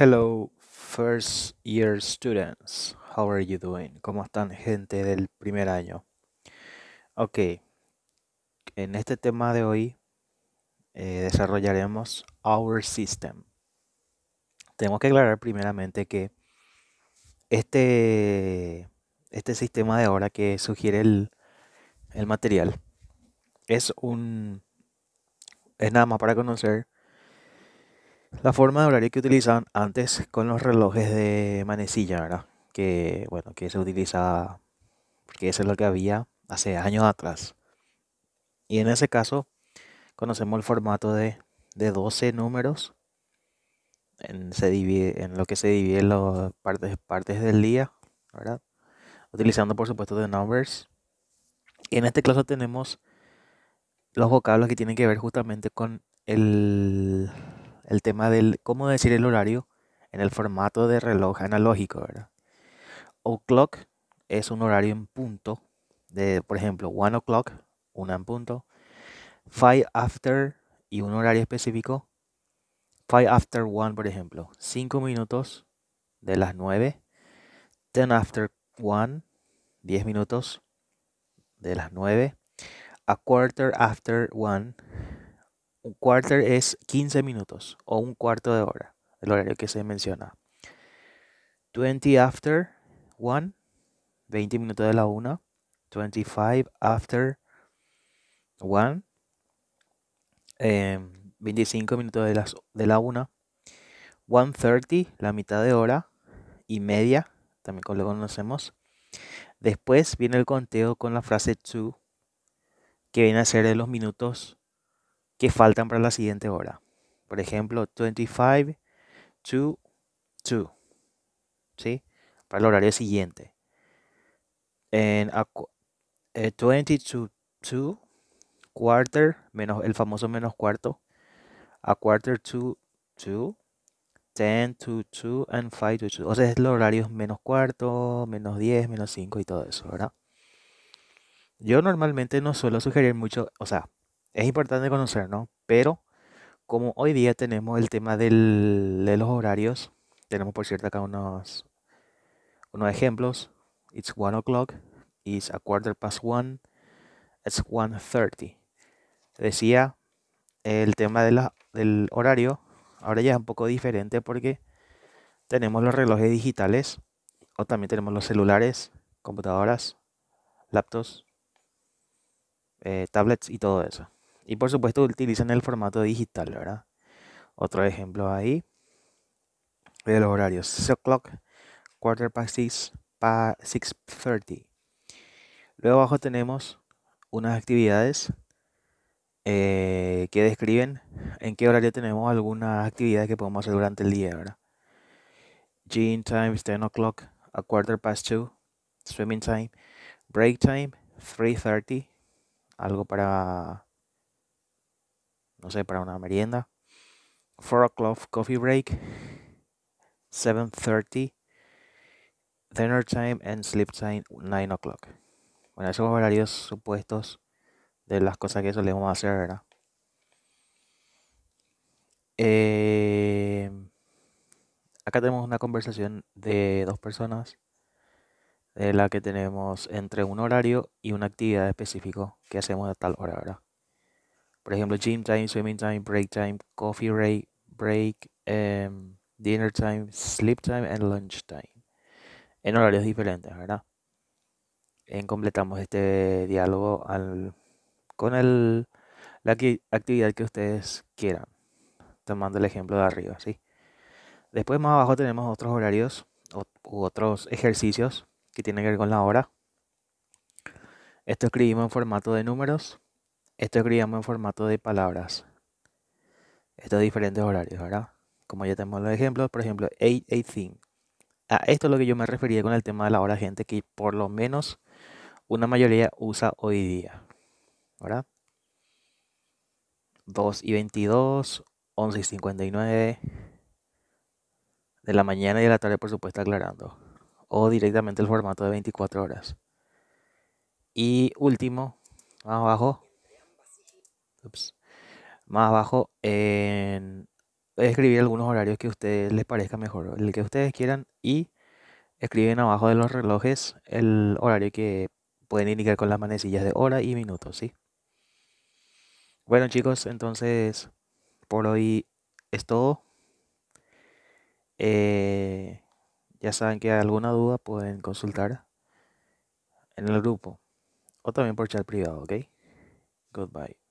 Hello, first year students. How are you doing? ¿Cómo están, gente del primer año? Ok, en este tema de hoy eh, desarrollaremos Our System. Tenemos que aclarar primeramente que este, este sistema de ahora que sugiere el, el material es un. es nada más para conocer la forma de horario que utilizaban antes con los relojes de manecilla, ¿verdad? Que, bueno, que se utilizaba, porque eso es lo que había hace años atrás. Y en ese caso, conocemos el formato de, 12 números. En, se divide, en lo que se divide las partes, partes del día, ¿verdad? Utilizando, por supuesto, de numbers. Y en este caso tenemos los vocablos que tienen que ver justamente con el el tema del cómo decir el horario en el formato de reloj analógico, ¿verdad? O'clock es un horario en punto, de, por ejemplo, one o'clock, una en punto, five after y un horario específico, five after one, por ejemplo, cinco minutos de las nueve ten after one, diez minutos de las nueve a quarter after one, un quarter es 15 minutos o un cuarto de hora, el horario que se menciona. 20 after 1, 20 minutos de la 1. 25 after 1, eh, 25 minutos de, las, de la 1. 1.30, la mitad de hora y media, también lo conocemos. Después viene el conteo con la frase to, que viene a ser de los minutos que faltan para la siguiente hora. Por ejemplo, 25 2, 2. ¿Sí? Para el horario siguiente. En eh, 2, quarter, menos el famoso menos cuarto. A quarter to 2. 10 to 2 and 5 to 2. O sea, es los horario menos cuarto, menos 10, menos 5 y todo eso, ¿verdad? Yo normalmente no suelo sugerir mucho, o sea, es importante conocer, ¿no? Pero como hoy día tenemos el tema de los horarios, tenemos por cierto acá unos, unos ejemplos. It's one o'clock, it's a quarter past one, it's one thirty. Decía el tema de la, del horario, ahora ya es un poco diferente porque tenemos los relojes digitales o también tenemos los celulares, computadoras, laptops, eh, tablets y todo eso. Y por supuesto utilizan el formato digital, ¿verdad? Otro ejemplo ahí de los horarios. 6 o'clock, quarter past 6, 6.30. Luego abajo tenemos unas actividades eh, que describen en qué horario tenemos algunas actividades que podemos hacer durante el día, ¿verdad? Gym time 10 o'clock, a quarter past 2, swimming time, break time 3.30, algo para no sé, para una merienda. 4 o'clock coffee break. 7.30. Dinner time and sleep time 9 o'clock. Bueno, esos horarios supuestos de las cosas que solemos hacer, ¿verdad? Eh, acá tenemos una conversación de dos personas de la que tenemos entre un horario y una actividad específico que hacemos a tal hora, ¿verdad? Por ejemplo, gym time, swimming time, break time, coffee break, em, dinner time, sleep time and lunch time. En horarios diferentes, ¿verdad? En completamos este diálogo al, con la actividad que ustedes quieran, tomando el ejemplo de arriba, ¿sí? Después más abajo tenemos otros horarios u otros ejercicios que tienen que ver con la hora. Esto escribimos en formato de números esto escribíamos en formato de palabras. Estos diferentes horarios, ¿verdad? Como ya tenemos los ejemplos, por ejemplo, 8, 18. A esto es lo que yo me refería con el tema de la hora, gente, que por lo menos una mayoría usa hoy día, ¿verdad? 2 y 22, 11 y 59 de la mañana y de la tarde, por supuesto, aclarando. O directamente el formato de 24 horas. Y último, más abajo, más abajo en escribir algunos horarios que a ustedes les parezca mejor, el que ustedes quieran y escriben abajo de los relojes el horario que pueden indicar con las manecillas de hora y minutos, ¿sí? Bueno chicos, entonces por hoy es todo. Eh, ya saben que alguna duda pueden consultar en el grupo o también por chat privado, ¿ok? Goodbye.